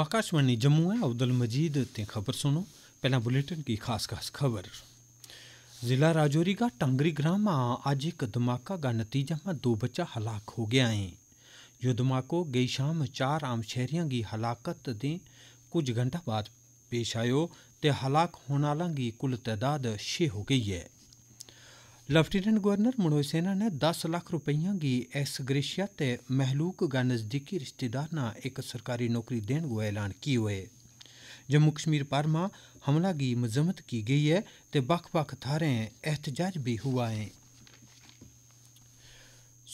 आकाशवाणी जम्मू है अब्दुल मजीद ते खबर सुनो पहला बुलेटिन की खास खास खबर जिला राजौरी का टंगरी ग्राम में आज एक धमाका का नतीजा में दो बच्चा हलाक हो गया है यो धमाको गई शाम चार आम शहरियों की हलाकत दे कुछ घंटा बाद ਪੇਸ਼ ਆਇਓ ਤੇ ਹਲਾਕ ਹੋਣ ਵਾਲਾਂ ਦੀ ਕੁੱਲ ਤਦਾਦ 6 ਹੋ ਗਈ ਹੈ ਲੈਫਟੀਨੈਂਟ ਗਵਰਨਰ ਮਨੋਜ ਸੈਨਾ ਨੇ 10 ਲੱਖ ਰੁਪਈਆਂ ਦੀ ਐਸ ਗ੍ਰੇਸ਼ੀਆ ਤੇ ਮਹਿਲੂਕ ਗਾ ਨਜ਼ਦੀਕੀ ਰਿਸ਼ਤੇਦਾਰ ਨਾਲ ਇੱਕ ਸਰਕਾਰੀ ਨੌਕਰੀ ਦੇਣ ਦਾ ਐਲਾਨ ਕੀ ਹੋਏ ਜੰਮੂ ਕਸ਼ਮੀਰ ਪਰਮਾ ਹਮਲਾ ਦੀ ਮਜ਼ਮਤ ਕੀ ਗਈ ਹੈ ਤੇ ਬਖ-ਬਖ ਥਾਰੇ ਇਹਤਜਾਜ ਵੀ ਹੁਆ ਹੈ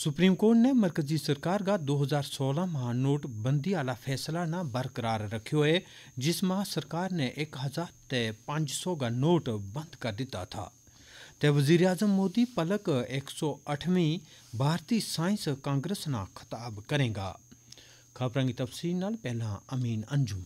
सुप्रीम कोर्ट ने मरकजी सरकार का 2016 मां नोटबंदी आला फैसला ना बरकरार रखियो है जिस मां सरकार ने एक हजार ते पांच सौ का नोट बंद कर दिता था ते वजीर अजम मोदी पलक एक सौ अठवीं भारतीय साइंस कांग्रेस ना खिताब करेगा खबरों की तफसील पहला अमीन अंजू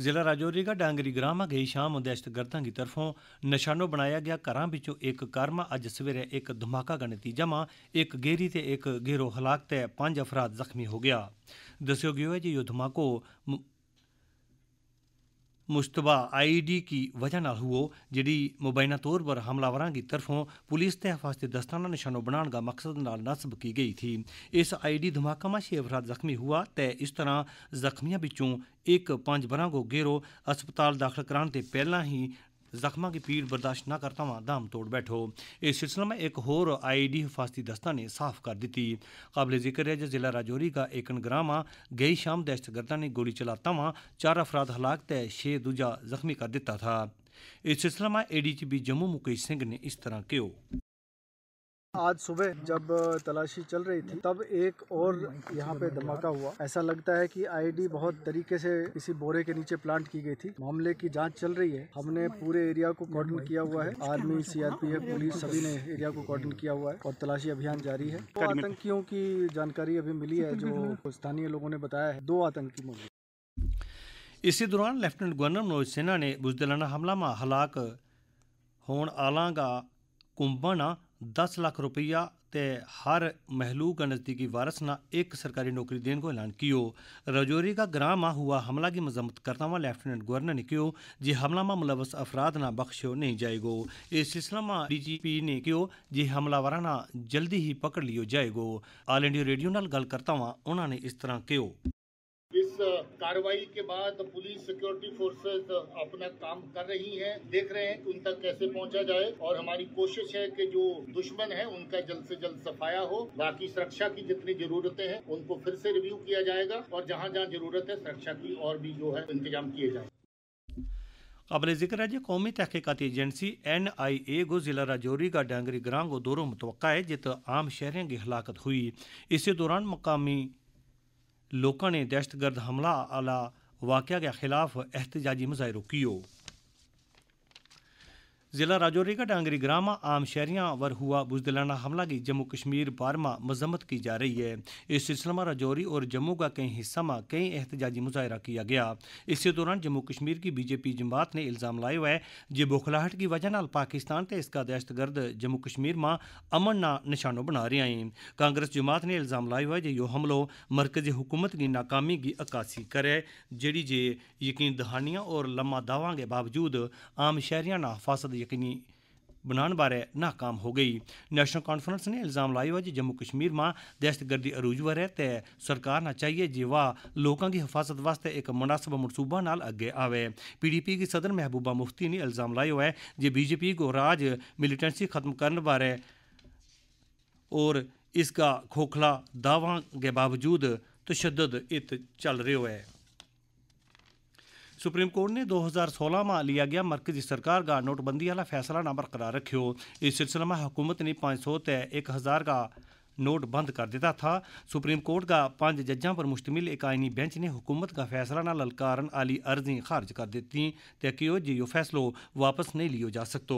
ਜ਼ਿਲ੍ਹਾ ਰਾਜੌਰੀ ਦਾ ਡਾਂਗਰੀ ਗ੍ਰਾਮ ਗਈ ਸ਼ਾਮ ਉਦੈਸ਼ਤ ਗਰਦਾਂ ਦੀ ਤਰਫੋਂ ਨਿਸ਼ਾਨੋ ਬਣਾਇਆ ਗਿਆ ਘਰਾਂ ਵਿੱਚੋਂ ਇੱਕ ਕਰਮਾ ਅੱਜ ਸਵੇਰੇ ਇੱਕ ਧਮਾਕਾ ਦਾ ਨਤੀਜਾ ਮਾ ਇੱਕ ਗੇਰੀ ਤੇ ਇੱਕ ਗੇਰੋ ਹਲਾਕ ਤੇ ਪੰਜ ਅਫਰਾਦ ਜ਼ਖਮੀ ਹੋ ਗਿਆ ਦੱਸਿਓ ਗਿਆ ਹੈ ਜੀ ਇਹ ਧਮਾਕੋ ਮੁਸਤਬਾ ਆਈਡੀ ਕੀ ਵਜ੍ਹਾ ਨਾਲ ਹੂਓ ਜਿਹੜੀ ਮੋਬਾਈਲਾਂ ਤੌਰ ਪਰ ਹਮਲਾਵਰਾਂ ਦੀ ਤਰਫੋਂ ਪੁਲਿਸ ਤੇ ਹਫਾਜ਼ਤ ਦੇ ਨੇ ਨਿਸ਼ਾਨੋ ਬਣਾਉਣ ਦਾ ਮਕਸਦ ਨਾਲ ਨਸਬ ਕੀ ਗਈ ਥੀ ਇਸ ਆਈਡੀ ਧਮਾਕਾ ਮਾ ਸ਼ੇਵਰਾ ਜ਼ਖਮੀ ਹੋਆ ਤੇ ਇਸ ਤਰ੍ਹਾਂ ਜ਼ਖਮੀਆਂ ਵਿੱਚੋਂ ਇੱਕ ਪੰਜ ਬਰਾਂਗੋ ਗੇਰੋ ਹਸਪਤਾਲ ਦਾਖਲ ਕਰਾਉਣ ਤੇ ਪਹਿਲਾਂ ਹੀ ਜ਼ਖਮਾਂ ਦੀ ਪੀੜ ਬਰਦਾਸ਼ਤ ਨਾ ਕਰਤਾ ਵਾਂ ਦਮ ਤੋੜ ਬੈਠੋ इस सिलसिला में एक और आईडी हिफाजती दस्ता ने साफ कर दी काबिल जिक्र है जिला राजौरी का एकन ग्रामा गई शाम दहशतगर्दा ने गोली चलाता वहाँ चार अफराद हलाक तय छः दूजा जख्मी कर दिता था इस सिलसिला में A D G B Jammu Mukesh Singh ने इस तरह क्यों आज सुबह जब तलाशी चल रही थी तब एक और यहाँ पे धमाका हुआ ऐसा लगता है कि आईडी बहुत तरीके से किसी बोरे के नीचे प्लांट की गई थी मामले की जांच चल रही है हमने पूरे एरिया को कॉर्डन किया हुआ है आर्मी सीआरपीएफ पुलिस सभी ने एरिया को कॉर्डन किया हुआ है और तलाशी अभियान जारी है तो आतंकियों की जानकारी अभी मिली है जो स्थानीय लोगों ने बताया है दो आतंकी मौजूद इसी दौरान लेफ्टिनेंट गवर्नर मनोज सिन्हा ने बुजदलाना हमला में हलाक होने आलांगा का कुंभा दस लख रुपया ते हर महलू का नज़दीकी वारस ना एक सरकारी नौकरी देने को ऐलान कियो रजौरी का ग्राम में हुआ हमला की मजम्मत करता हुआ लेफ्टिनेंट गवर्नर ने कहो जी हमला में मुलवस अफराद ना बख्शो नहीं जाएगो इस सिलसिला में डीजीपी ने कहो जी हमलावरा ना जल्दी ही पकड़ लियो जाएगो ऑल इंडिया रेडियो नाल गल करता हुआ उन्होंने इस तरह कहो कार्रवाई के बाद पुलिस सिक्योरिटी फोर्सेस अपना काम कर रही हैं देख रहे हैं कि उन तक कैसे पहुंचा जाए और हमारी कोशिश है कि जो दुश्मन है उनका जल्द से जल्द सफाया हो बाकी सुरक्षा की जितनी जरूरतें हैं उनको फिर से रिव्यू किया जाएगा और जहाँ जहाँ जरूरत है सुरक्षा की और भी जो है इंतजाम किए जाए कबल जिक्र है जी कौमी तहकीकती एजेंसी एन आई ए को ज़िला राजौरी का डांगरी ग्रां गो दौरों मुतव है जित आम शहरें की हलाकत हुई इसी दौरान मकामी ਲੋਕਾਂ ਨੇ ਦਹਿਸ਼ਤਗਰਦ ਹਮਲਾ ਆਲਾ ਵਾਕਿਆ ਦੇ ਖਿਲਾਫ ਇਹਤਜਾਜੀ ਮੁਜ਼ਾਹਿਰਾ ਕੀਤਾ जिला राजौरी का डांगरी ग्राम आम ਸ਼ਹਿਰੀਆਂ पर हुआ बुजदिलाना हमला की जम्मू कश्मीर बार में मजम्मत की जा रही है इस सिलसिले में राजौरी और जम्मू का कई हिस्सा में कई एहतजाजी मुजाहरा किया गया इसी दौरान जम्मू कश्मीर की बीजेपी जमात ने इल्ज़ाम लाया हुए है कि की वजह न पाकिस्तान से इसका दहशतगर्द जम्मू कश्मीर में अमन ना निशानों बना रहे हैं कांग्रेस जमात ने इल्ज़ाम लाया हुए है कि यो हमलो मरकजी हुकूमत की नाकामी की अक्सी करे जड़ी जे यकीन दहानियाँ और लम्मा दावा के बावजूद आम शहरियाँ ना हिफाजत यकीनी बनाने बारे नाकाम हो गई नैशनल कॉन्फ्रेंस ने इल्ज़ाम लायो है जम्मू कश्मीर में दहशतगर्दी अरूजवर है तो सरकार ना चाहिए जे वह लोगों की हिफाजत वास्ते एक मुनासिब मनसूबा नाल अगे आवे पी डी पी की सदर महबूबा मुफ्ती ने इल्ज़ाम लायो है जे बीजेपी को राज मिलिटेंसी खत्म करने बारे और इसका खोखला दावा के बावजूद तशद इत चल रो है सुप्रीम कोर्ट ने 2016 में लिया गया मरकजी सरकार का नोटबंदी वाला फैसला ना बरकरार रखियो इस सिलसिले में हुकूमत ने पाँच सौ तय एक हज़ार का नोट बंद कर दिया था सुप्रीम कोर्ट का पांच जजों पर मुश्तमिल एक आइनी बेंच ने हुकूमत का फैसला न ललकारन आली अर्जी खारिज कर दी ताकि यो फैसलो वापस नहीं लियो जा सकता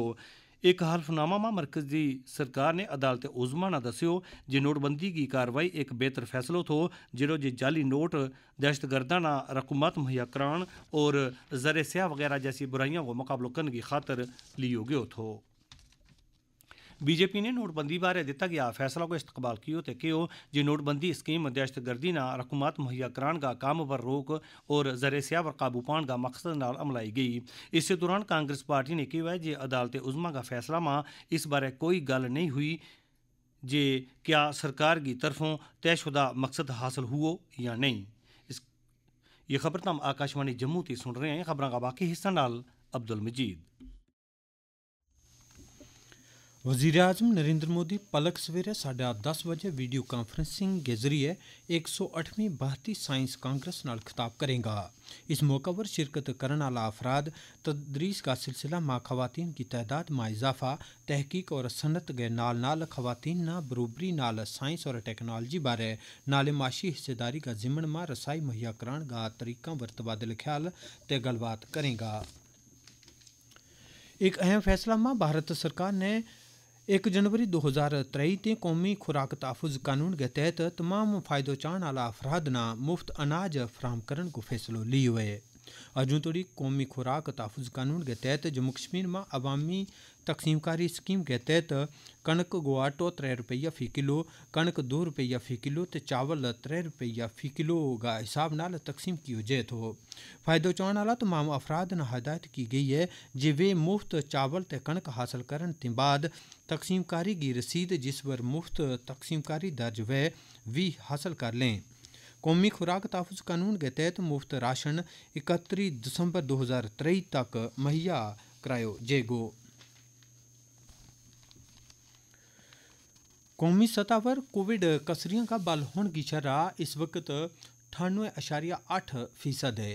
ਇੱਕ ਹਲਫਨਾਮਾ ਮਾ ਮਰਕਜ਼ੀ ਸਰਕਾਰ ਨੇ ਅਦਾਲਤ ਉਜ਼ਮਾ ਨਾ ਦੱਸਿਓ ਜੇ ਨੋਟਬੰਦੀ ਦੀ ਕਾਰਵਾਈ ਇੱਕ ਬਿਹਤਰ ਫੈਸਲਾ ਥੋ ਜਿਹੜੋ ਜੇ ਜਾਲੀ ਨੋਟ ਦਸ਼ਤਗਰਦਾਂ ਨਾਲ ਰਕਮਤ ਮੁਹੱਈਆ ਕਰਾਉਣ ਔਰ ਜ਼ਰੇ ਸਿਆਹ ਵਗੈਰਾ ਜੈਸੀ ਬੁਰਾਈਆਂ ਕੋ ਮੁਕਾਬਲਾ ਕਰਨ ਦੀ ਖਾਤਰ ਲਈ ਹੋ ਗਿਓ ਥੋ बीजेपी ने नोटबंदी बारे दिता गया फैसला को इस्तकबाल कियो तो कहो जे नोटबंदी स्कीम दहशतगर्दी ना रकूमत मुहैया करा का काम पर रोक और जरे सिया पर काबू पाने का मकसद नाल अमलाई गई इस दौरान कांग्रेस पार्टी ने कहा है जे अदालत उजमा का फैसला में इस बारे कोई गल नहीं हुई जे क्या सरकार की तरफों तयशुदा मकसद हासिल हुआ या नहीं इस ये खबर तो आकाशवाणी जम्मू से सुन रहे हैं खबर का बाकी हिस्सा नाल अब्दुल मजीद वजीर अजम नरेंद्र मोदी पलक सवेरे साढ़े दस बजे वीडियो कॉन्फ्रेंसिंग के जरिए एक सौ अठवीं भारतीय साइंस कांग्रेस न खिताब करेगा इस मौके पर शिरकत करने वाला अफराद तदरीस का सिलसिला माँ खवतिन की तादाद में इजाफा तहकीक और सनत के नाल नाल खवतिन ना बरूबरी नाल साइंस और टेक्नोलॉजी बारे नाले माशी हिस्सेदारी का जिमन में रसाई मुहैया कराने का तरीका व तबादल ख्याल ते गलबात करेगा एक अहम फैसला में भारत सरकार ने एक जनवरी 2023 ते कौमी खुराक तहफ़ुज़ कानून के तहत तमाम फ़ाइदो चाहण अफराद ना मुफ़्त अनाज फ़राहम करण को फैसलो लियो है अजू तोड़ी क़ौमी खुराक तहफ़ुज़ कानून के तहत जम्मू कश्मीर में अवामी तकसीमकारी स्कीम के तहत कणक गुआटो त्रै रुपया फी किलो कणक दो रुपया फी किलो तो चावल त्रै रुपया फी किलो का हिसाब नाल तकसीम कियो जाए तो फायदो चौण वाला तमाम अफराद ने हदायत की गई है जे वे मुफ्त चावल तो कणक हासिल करने के बाद तकसीमकारी की रसीद जिस पर मुफ्त तकसीमकारी दर्ज वे भी हासिल कर लें कौमी खुराक तहफ़ कानून के तहत मुफ्त राशन इकतीस दिसंबर दो हज़ार तेई तक मुहैया कराया जाएगा कौमी सतह पर कोविड कसरियों का बल होने की शरह इस वक्त अठानवे अशारिया अठ फीसद है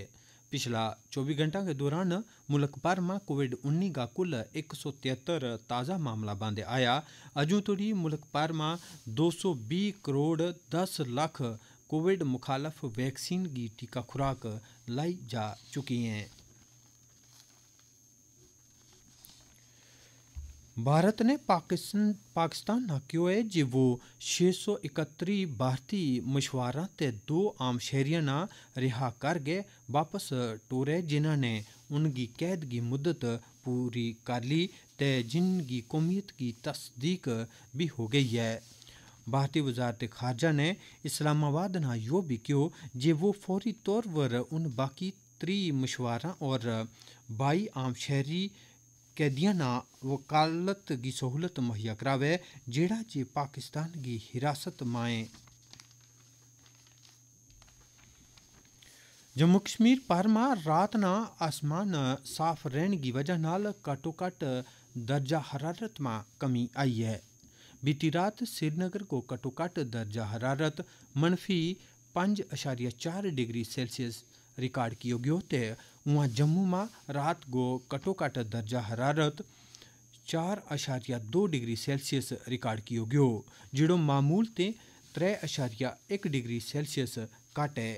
पिछला चौबीस घंटा के दौरान मुल्क भर में कोविड उन्नीस का कुल एक सौ तिहत्तर ताज़ा मामला बंद आया अजू तोड़ी मुल्क भर में दो सौ भी करोड़ दस लख कोविड मुखालफ वैक्सीन की टीका खुराक लाई जा चुकी हैं भारत ने पाकिस्तान पाकिस्तान आखेआ है जे वो छे सौ इकत्तरी भारतीय मछुआरा ते दो आम शहरिया ना रिहा कर गए वापस टोरे जिन्होंने उनकी कैद की मुद्दत पूरी कर ली ते जिनकी कौमियत की तसदीक भी हो गई है भारतीय वजारत खारजा ने इस्लामाबाद ना यो भी कहो जे वो फौरी तौर पर उन बाकी त्री मछुआरा और बाई आम शहरी ना वकालत की सहूलत मुहैया करावे जेड़ा जे पाकिस्तान की हिरासत माए जम्मू कश्मीर में रात ना आसमान साफ रहने की वजह नाल घट दर्जा हरारत में कमी आई है बीती रात श्रीनगर को घट दर्जा हरारत मनफी पांच अशारिया चार डिग्री सेल्सियस रिकॉर्ड किया गया वहाँ में रात ગો कटोकाट दर्जा हरारत चार अशारिया दो डिग्री सेल्सियस रिकॉर्ड कियो ગયો जिड़ो मामूल ते त्रै अशारिया एक डिग्री सेल्सियस घट है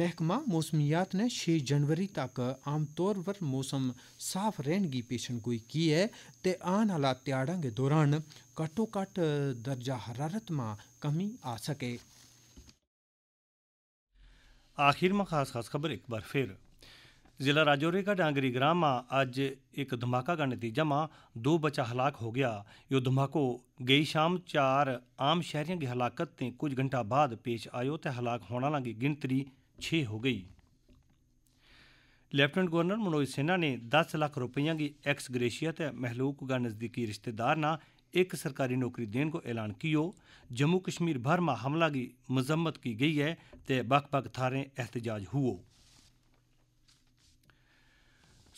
महकमा मौसमियात ने छे जनवरी तक आमतौर पर मौसम साफ रहने की पेशनगोई की है ते आने वाला त्याड़ा के दौरान घट्टो घट दर्जा हरारत में कमी आ सके आखिर में खास खास खबर एक बार फिर ਜ਼ਿਲ੍ਹਾ ਰਾਜੌਰੀ ਦਾ ਡਾਂਗਰੀ ਗ੍ਰਾਮਾ ਅੱਜ ਇੱਕ ਧਮਾਕਾ ਕਰਨ ਦੀ ਜਮਾ ਦੋ ਬੱਚਾ ਹਲਾਕ ਹੋ ਗਿਆ ਇਹ ਧਮਾਕੋ ਗਈ ਸ਼ਾਮ 4 ਆਮ ਸ਼ਹਿਰੀਆਂ ਦੀ ਹਲਾਕਤ ਤੇ ਕੁਝ ਘੰਟਾ ਬਾਅਦ ਪੇਸ਼ ਆਇਓ ਤੇ ਹਲਾਕ ਹੋਣਾਂ ਵਾਲਾਂ ਦੀ ਗਿਣਤਰੀ 6 ਹੋ ਗਈ ਲੈਫਟਨੈਂਟ ਗਵਰਨਰ ਮਨੋਜ ਸਿੰਘਾ ਨੇ 10 ਲੱਖ ਰੁਪਈਆਂ ਦੀ ਐਕਸ ਗ੍ਰੇਸ਼ੀਆ ਤੇ ਮਹਿਲੂਕ ਗਾ ਨਜ਼ਦੀਕੀ ਰਿਸ਼ਤੇਦਾਰ ਨਾਲ ਇੱਕ ਸਰਕਾਰੀ ਨੌਕਰੀ ਦੇਣ ਕੋ ਐਲਾਨ ਕੀਓ ਜੰਮੂ ਕਸ਼ਮੀਰ ਭਰ ਮਾ ਹਮਲਾ ਦੀ ਮਜ਼ਮਤ ਕੀ ਗਈ ਹੈ ਤੇ ਬਖ ਬਖ ਥਾਰੇ ਇhtਜਾਜ ਹੋਓ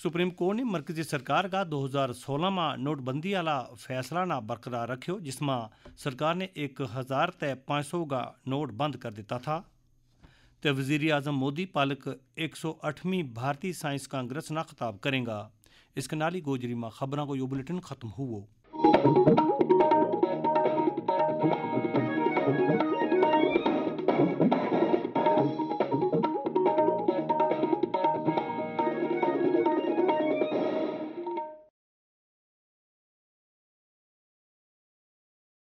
सुप्रीम कोर्ट ने मरकजी सरकार का दो हज़ार सोलह मा नोटबंदी आला फैसला ना बरकरार रखियो जिसमें सरकार ने एक हज़ार तय पाँच सौ का नोट बंद कर दिता था तो वजीर अजम मोदी पालक एक सौ अठवीं भारतीय साइंस कांग्रेस ना खिताब करेगा इसके नाली गोजरी में खबरों को यो बुलेटिन खत्म हुआ